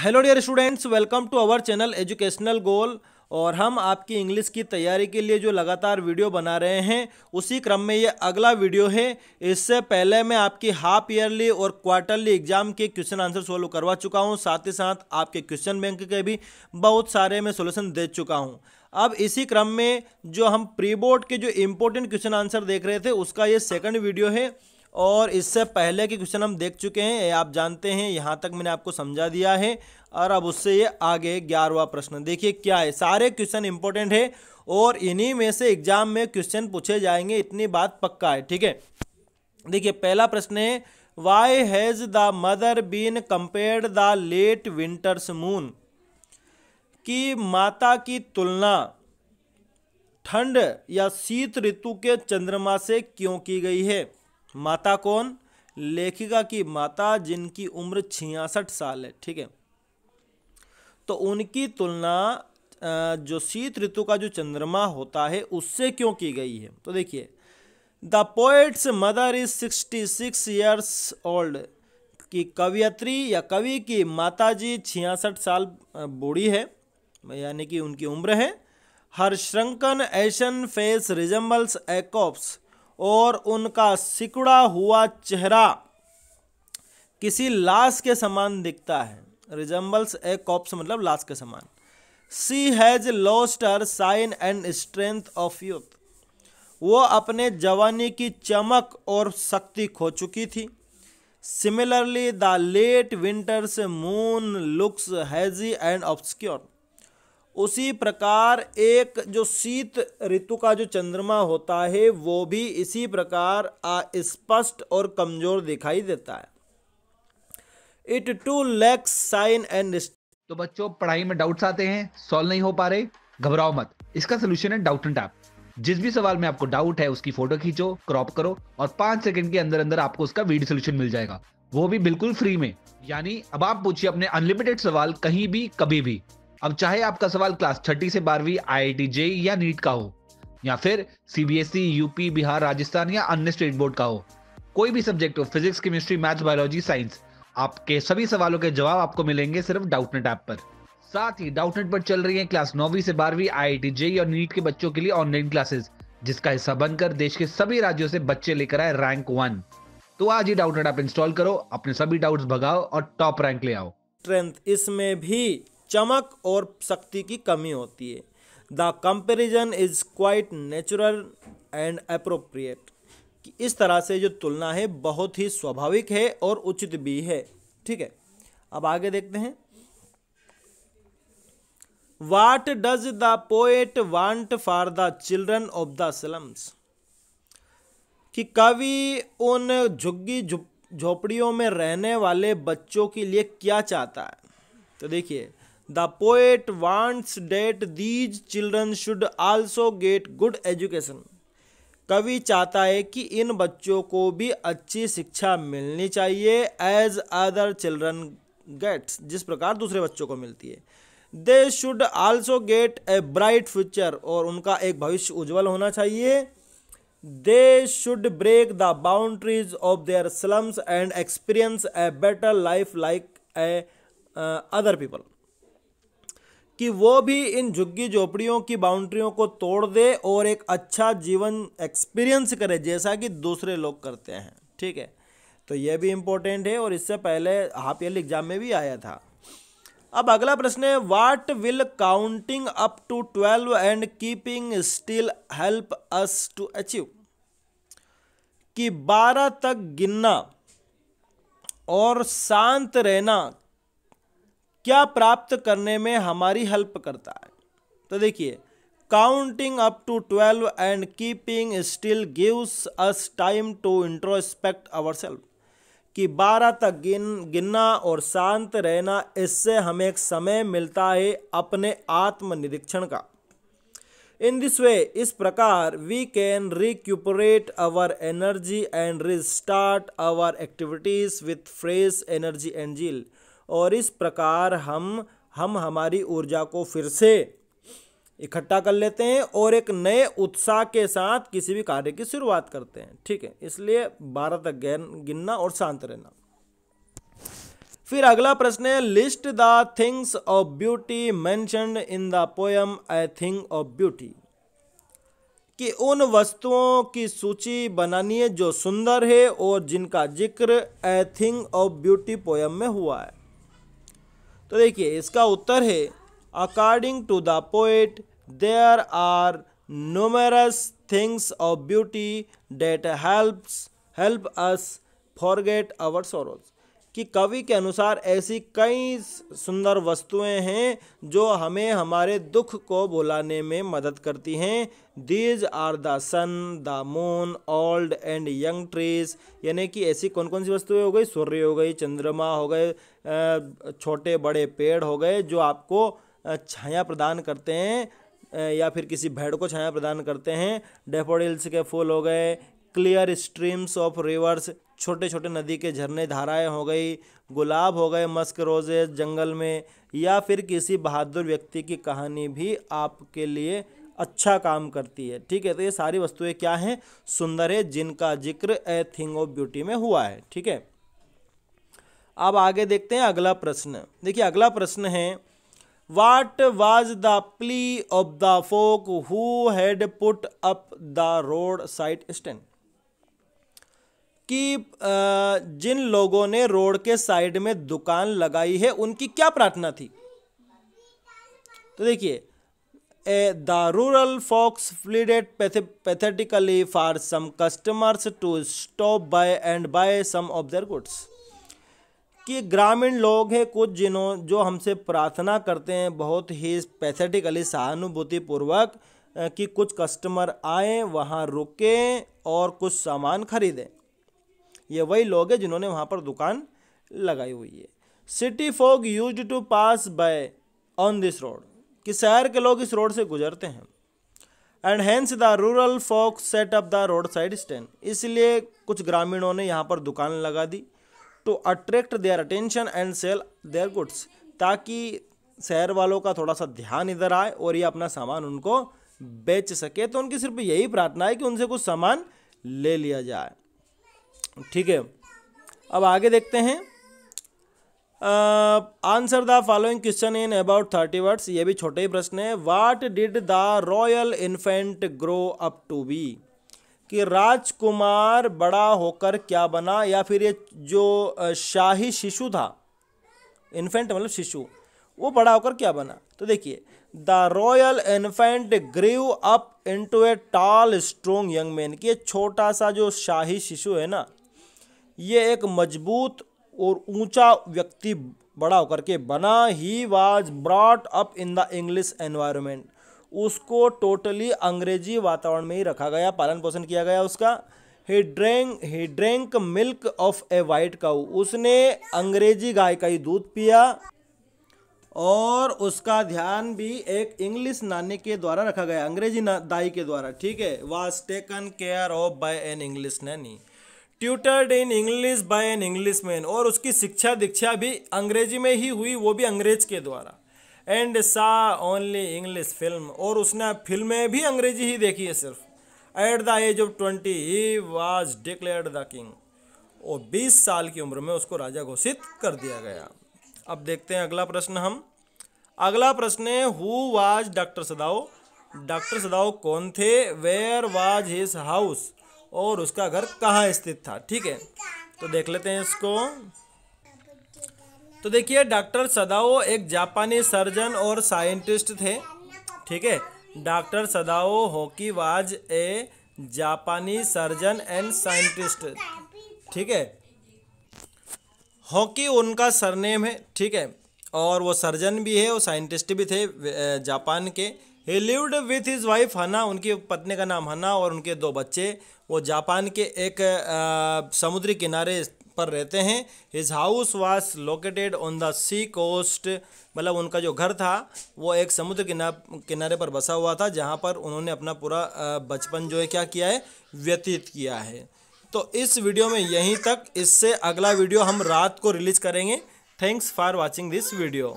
hello dear students welcome to our channel educational goal और हम आपकी इंग्लिश की तैयारी के लिए जो लगातार वीडियो बना रहे हैं उसी क्रम में ये अगला वीडियो है इससे पहले मैं आपकी हाफ ईयरली और क्वार्टरली एग्जाम के क्वेश्चन आंसर सोल्व करवा चुका हूँ साथ ही साथ आपके क्वेश्चन बैंक के भी बहुत सारे मैं सोल्यूशन दे चुका हूँ अब इसी क्रम में जो हम प्री बोर्ड के जो इम्पोर्टेंट क्वेश्चन आंसर देख रहे थे उसका ये सेकेंड वीडियो है और इससे पहले के क्वेश्चन हम देख चुके हैं आप जानते हैं यहाँ तक मैंने आपको समझा दिया है और अब उससे ये आगे ग्यारहवा प्रश्न देखिए क्या है सारे क्वेश्चन इंपॉर्टेंट है और इन्हीं में से एग्जाम में क्वेश्चन पूछे जाएंगे इतनी बात पक्का है ठीक है देखिए पहला प्रश्न है why has the mother been compared the late winter's moon कि माता की तुलना ठंड या शीत ऋतु के चंद्रमा से क्यों की गई है माता कौन लेखिका की माता जिनकी उम्र छियासठ साल है ठीक है तो उनकी तुलना जो शीत ऋतु का जो चंद्रमा होता है उससे क्यों की गई है तो देखिए the poet's mother is sixty six years old की कवियत्री या कवि की माताजी छियासठ साल बूढ़ी है यानी कि उनकी उम्र है हर श्रंकन एशन फेस रिजम्बल्स एकोप्स और उनका सिकुड़ा हुआ चेहरा किसी लाश के समान दिखता है रिजम्बल्स ए कॉप्स मतलब लाश के समान she has lost her shine and strength of youth वो अपने जवानी की चमक और शक्ति खो चुकी थी similarly the late winter's moon looks hazy and obscure उसी प्रकार एक जो शीत ऋतु का जो चंद्रमा होता है वो भी इसी प्रकार स्पष्ट और कमजोर दिखाई देता है it too lacks shine and तो बच्चों पढ़ाई में डाउट्स आते हैं सॉल्व नहीं हो पा रहे घबराओ मत इसका सोल्यूशन है डाउट एंड जिस भी सवाल में आपको डाउट है उसकी फोटो खींचो क्रॉप करो और पांच सेकंड के अंदर अंदर आपको उसका वीडियो सोल्यूशन मिल जाएगा वो भी बिल्कुल फ्री में यानी अब आप पूछिए अपने अनलिमिटेड सवाल कहीं भी कभी भी अब चाहे आपका सवाल क्लास छठी से बारहवीं आई जे या नीट का हो या फिर CBSE UP e, Bihar Rajasthan या अन्य स्टेट बोर्ड का हो कोई भी सब्जेक्ट हो physics chemistry maths biology science आपके सभी सवालों के जवाब आपको मिलेंगे सिर्फ डाउटनेट ऐप पर साथ ही डाउटनेट पर चल रही है क्लास नौवीं से बारहवीं आई आई जे और नीट के बच्चों के लिए ऑनलाइन क्लासेस जिसका हिस्सा बनकर देश के सभी राज्यों से बच्चे लेकर आए रैंक वन तो आज ही डाउटनेट ऐप इंस्टॉल करो अपने सभी डाउट्स भगाओ और टॉप रैंक ले आओ स्ट्रेंथ इसमें भी चमक और शक्ति की कमी होती है the comparison is quite natural and appropriate इस तरह से जो तुलना है बहुत ही स्वाभाविक है और उचित भी है ठीक है अब आगे देखते हैं what does the poet want for the children of the slums कि कवि उन झुग्गी झोपड़ियों में रहने वाले बच्चों के लिए क्या चाहता है तो देखिए the poet wants that these children should also get good education कवि चाहता है कि इन बच्चों को भी अच्छी शिक्षा मिलनी चाहिए एज अदर चिल्ड्रन गेट्स जिस प्रकार दूसरे बच्चों को मिलती है they should also get a bright future और उनका एक भविष्य उज्जवल होना चाहिए they should break the boundaries of their slums and experience a better life like a other people कि वो भी इन झुग्गी झोपड़ियों की बाउंड्रियों को तोड़ दे और एक अच्छा जीवन एक्सपीरियंस करे जैसा कि दूसरे लोग करते हैं ठीक है तो ये भी इम्पोर्टेंट है और इससे पहले हाफ ईयरली एग्जाम में भी आया था अब अगला प्रश्न है what will counting up to twelve and keeping still help us to achieve कि बारह तक गिनना और शांत रहना क्या प्राप्त करने में हमारी हेल्प करता है तो देखिए counting up to twelve and keeping still gives us time to introspect our self कि बारह तक गिन गिनना और शांत रहना इससे हमें एक समय मिलता है अपने आत्मनिरीक्षण का इन दिस वे इस प्रकार we can recuperate our energy and restart our activities with fresh energy and zeal और इस प्रकार हम हम हमारी ऊर्जा को फिर से इकट्ठा कर लेते हैं और एक नए उत्साह के साथ किसी भी कार्य की शुरुआत करते हैं ठीक है इसलिए भारत तक गिनना और शांत रहना फिर अगला प्रश्न है list the things of beauty mentioned in the poem a thing of beauty कि उन वस्तुओं की सूची बनानी है जो सुंदर है और जिनका जिक्र a thing of beauty poem में हुआ है तो देखिए इसका उत्तर है according to the poet there are numerous things of beauty that helps help us forget our sorrows कि कवि के अनुसार ऐसी कई सुंदर वस्तुएं हैं जो हमें हमारे दुख को भुलाने में मदद करती हैं these are the sun the moon old and young trees यानी कि ऐसी कौन कौन सी वस्तुएं हो गई सूर्य हो गई चंद्रमा हो गए छोटे बड़े पेड़ हो गए जो आपको छाया प्रदान करते हैं या फिर किसी भेड़ को छाया प्रदान करते हैं डेफोडिल्स के फूल हो गए क्लियर स्ट्रीम्स ऑफ रिवर्स छोटे छोटे नदी के झरने धाराएं हो गई गुलाब हो गए मस्क रोजेज जंगल में या फिर किसी बहादुर व्यक्ति की कहानी भी आपके लिए अच्छा काम करती है ठीक है तो ये सारी वस्तुएं क्या हैं सुंदर है जिनका जिक्र ए थिंग ऑफ ब्यूटी में हुआ है ठीक है अब आगे देखते हैं अगला प्रश्न देखिए अगला प्रश्न है what was the plea of the folk who had put up the road side stand कि जिन लोगों ने रोड के साइड में दुकान लगाई है उनकी क्या प्रार्थना थी तो देखिए the rural folks pleaded pathetically for some customers to stop by and buy some of their goods कि ग्रामीण लोग हैं कुछ जिन्हों जो हमसे प्रार्थना करते हैं बहुत ही पैथेटिकली सहानुभूतिपूर्वक कि कुछ कस्टमर आए वहाँ रुकें और कुछ सामान खरीदें ये वही लोग हैं जिन्होंने वहाँ पर दुकान लगाई हुई है city folk used to pass by on this road कि शहर के लोग इस रोड से गुजरते हैं and hence the rural folk set up the road side stand इसलिए कुछ ग्रामीणों ने यहाँ पर दुकान लगा दी to attract their attention and sell their goods ताकि शहर वालों का थोड़ा सा ध्यान इधर आए और ये अपना सामान उनको बेच सके तो उनकी सिर्फ यही प्रार्थना है कि उनसे कुछ सामान ले लिया जाए ठीक है अब आगे देखते हैं answer the following question in about thirty words ये भी छोटे ही प्रश्न है what did the royal infant grow up to be कि राजकुमार बड़ा होकर क्या बना या फिर ये जो शाही शिशु था इन्फेंट मतलब शिशु वो बड़ा होकर क्या बना तो देखिए the royal infant grew up into a tall strong young man कि ये छोटा सा जो शाही शिशु है ना ये एक मजबूत और ऊंचा व्यक्ति बड़ा होकर के बना he was brought up in the English environment उसको टोटली अंग्रेजी वातावरण में ही रखा गया पालन पोषण किया गया उसका he drank he drank milk of a white cow उसने अंग्रेजी गाय का ही दूध पिया और उसका ध्यान भी एक इंग्लिश नानी के द्वारा रखा गया अंग्रेजी दाई के द्वारा ठीक है was taken care of by an English nanny tutored in English by an English man और उसकी शिक्षा दीक्षा भी अंग्रेजी में ही हुई वो भी अंग्रेज के द्वारा एंड सा ओनली इंग्लिश फिल्म और उसने फिल्में भी अंग्रेजी ही देखी है सिर्फ at the age of twenty he was declared the king और बीस साल की उम्र में उसको राजा घोषित कर दिया गया अब देखते हैं अगला प्रश्न हम अगला प्रश्न है who was doctor Sadao doctor Sadao कौन थे वेयर वाज हिज हाउस और उसका घर कहाँ स्थित था ठीक है तो देख लेते हैं इसको तो देखिए डॉक्टर सदाओ एक जापानी सर्जन और साइंटिस्ट थे ठीक है डॉक्टर सदाओ वाज ए जापानी सर्जन एंड साइंटिस्ट ठीक है हॉकी उनका सरनेम है ठीक है और वो सर्जन भी है और साइंटिस्ट भी थे जापान के ही lived with his wife Hana उनकी पत्नी का नाम हना और उनके दो बच्चे वो जापान के एक आ, समुद्री किनारे पर रहते हैं his house was located on the sea coast मतलब उनका जो घर था वो एक समुद्र किना, किनारे पर बसा हुआ था जहाँ पर उन्होंने अपना पूरा बचपन जो है क्या किया है व्यतीत किया है तो इस वीडियो में यहीं तक इससे अगला वीडियो हम रात को रिलीज़ करेंगे thanks for watching this video